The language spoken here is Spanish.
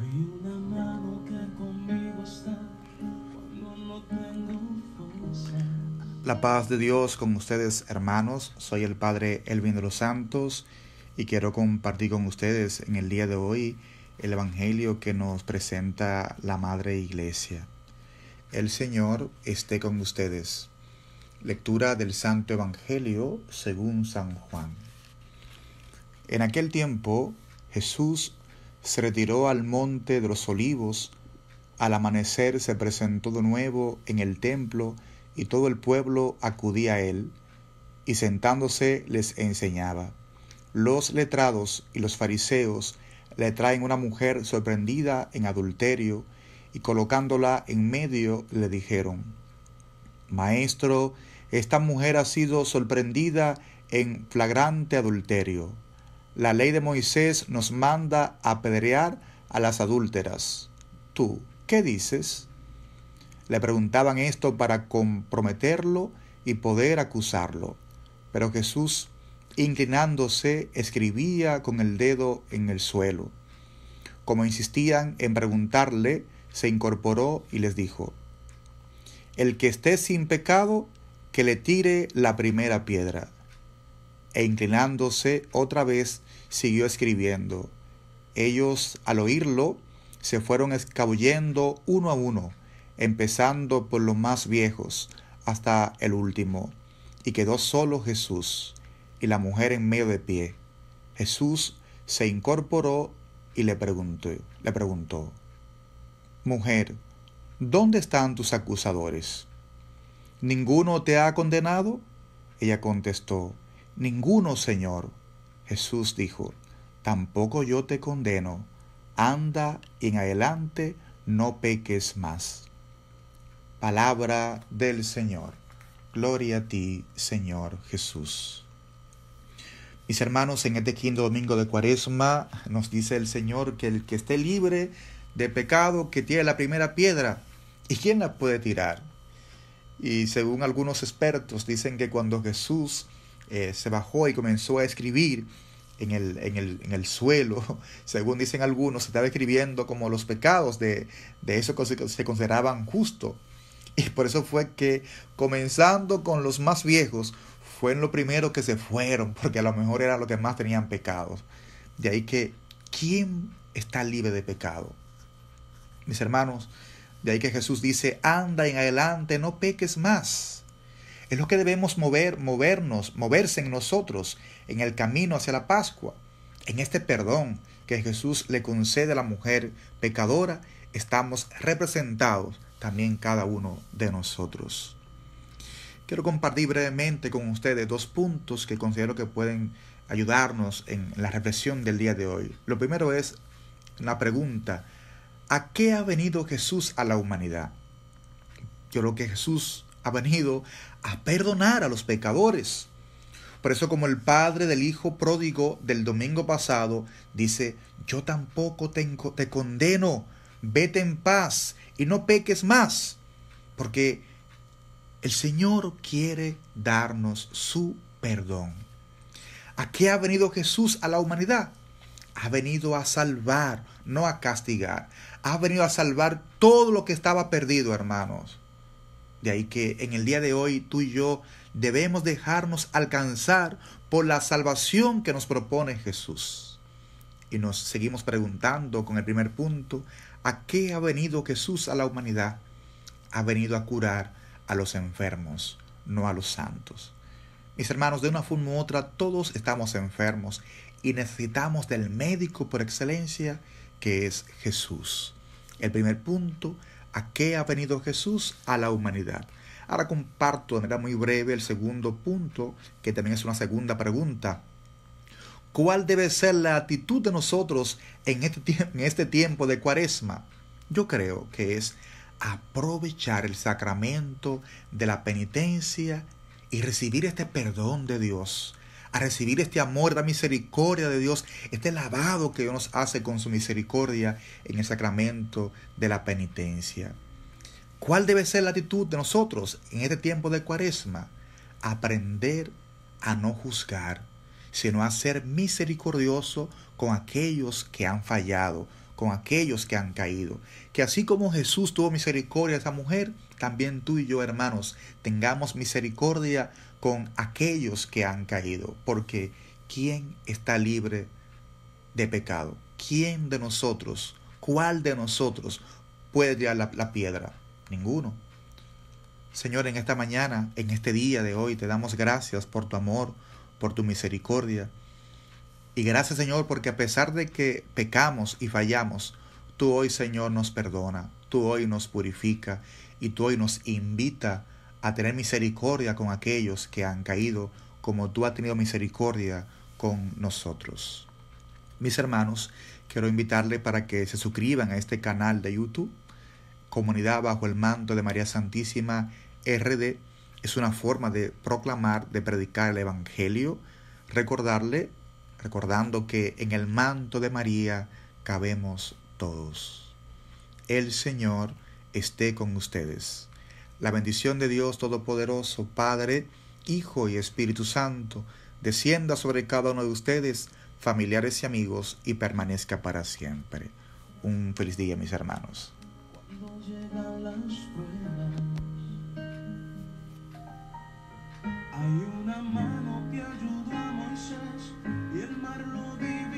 que conmigo La paz de Dios con ustedes, hermanos. Soy el Padre Elvin de los Santos y quiero compartir con ustedes en el día de hoy el Evangelio que nos presenta la Madre Iglesia. El Señor esté con ustedes. Lectura del Santo Evangelio según San Juan. En aquel tiempo Jesús se retiró al monte de los olivos, al amanecer se presentó de nuevo en el templo y todo el pueblo acudía a él, y sentándose les enseñaba. Los letrados y los fariseos le traen una mujer sorprendida en adulterio, y colocándola en medio le dijeron, Maestro, esta mujer ha sido sorprendida en flagrante adulterio la ley de Moisés nos manda apedrear a las adúlteras. ¿Tú qué dices? Le preguntaban esto para comprometerlo y poder acusarlo. Pero Jesús, inclinándose, escribía con el dedo en el suelo. Como insistían en preguntarle, se incorporó y les dijo, El que esté sin pecado, que le tire la primera piedra e inclinándose otra vez siguió escribiendo. Ellos, al oírlo, se fueron escabullendo uno a uno, empezando por los más viejos hasta el último, y quedó solo Jesús y la mujer en medio de pie. Jesús se incorporó y le preguntó, le preguntó, Mujer, ¿dónde están tus acusadores? ¿Ninguno te ha condenado? Ella contestó, Ninguno, Señor. Jesús dijo, Tampoco yo te condeno, anda y en adelante no peques más. Palabra del Señor. Gloria a ti, Señor Jesús. Mis hermanos, en este quinto domingo de Cuaresma nos dice el Señor que el que esté libre de pecado, que tiene la primera piedra. ¿Y quién la puede tirar? Y según algunos expertos dicen que cuando Jesús eh, se bajó y comenzó a escribir en el, suelo, según dicen algunos, se estaba escribiendo como los pecados de, de eso que se, consideraban justo. Y por eso fue que, comenzando con los más viejos, fueron los primeros que se fueron, porque a lo mejor eran los que más tenían pecados. De ahí que, ¿quién está libre de pecado? Mis hermanos, de ahí que Jesús dice, anda en adelante, no peques más. Es lo que debemos mover, movernos, moverse en nosotros en el camino hacia la Pascua. En este perdón que Jesús le concede a la mujer pecadora, estamos representados también cada uno de nosotros. Quiero compartir brevemente con ustedes dos puntos que considero que pueden ayudarnos en la reflexión del día de hoy. Lo primero es la pregunta, ¿a qué ha venido Jesús a la humanidad? Yo creo que Jesús ha venido a perdonar a los pecadores. Por eso como el padre del hijo pródigo del domingo pasado dice, yo tampoco te, te condeno, vete en paz y no peques más, porque el Señor quiere darnos su perdón. ¿A qué ha venido Jesús a la humanidad? Ha venido a salvar, no a castigar. Ha venido a salvar todo lo que estaba perdido, hermanos. De ahí que en el día de hoy tú y yo debemos dejarnos alcanzar por la salvación que nos propone Jesús. Y nos seguimos preguntando con el primer punto, ¿a qué ha venido Jesús a la humanidad? Ha venido a curar a los enfermos, no a los santos. Mis hermanos, de una forma u otra, todos estamos enfermos y necesitamos del médico por excelencia, que es Jesús. El primer punto, a qué ha venido Jesús a la humanidad. Ahora comparto de manera muy breve el segundo punto, que también es una segunda pregunta. ¿Cuál debe ser la actitud de nosotros en este, en este tiempo de cuaresma? Yo creo que es aprovechar el sacramento de la penitencia y recibir este perdón de Dios a recibir este amor, la misericordia de Dios, este lavado que Dios nos hace con su misericordia en el sacramento de la penitencia. ¿Cuál debe ser la actitud de nosotros en este tiempo de cuaresma? Aprender a no juzgar, sino a ser misericordioso con aquellos que han fallado, con aquellos que han caído. Que así como Jesús tuvo misericordia a esa mujer, también tú y yo, hermanos, tengamos misericordia con aquellos que han caído. Porque ¿quién está libre de pecado? ¿Quién de nosotros, cuál de nosotros puede tirar la piedra? Ninguno. Señor, en esta mañana, en este día de hoy, te damos gracias por tu amor, por tu misericordia. Y gracias Señor porque a pesar de que pecamos y fallamos, tú hoy Señor nos perdona, tú hoy nos purifica y tú hoy nos invita a tener misericordia con aquellos que han caído como tú has tenido misericordia con nosotros. Mis hermanos, quiero invitarle para que se suscriban a este canal de YouTube, Comunidad bajo el manto de María Santísima RD. Es una forma de proclamar, de predicar el Evangelio, recordarle recordando que en el manto de María cabemos todos. El Señor esté con ustedes. La bendición de Dios Todopoderoso, Padre, Hijo y Espíritu Santo, descienda sobre cada uno de ustedes, familiares y amigos, y permanezca para siempre. Un feliz día, mis hermanos mano que ayudó a Moisés y el mar lo dijo.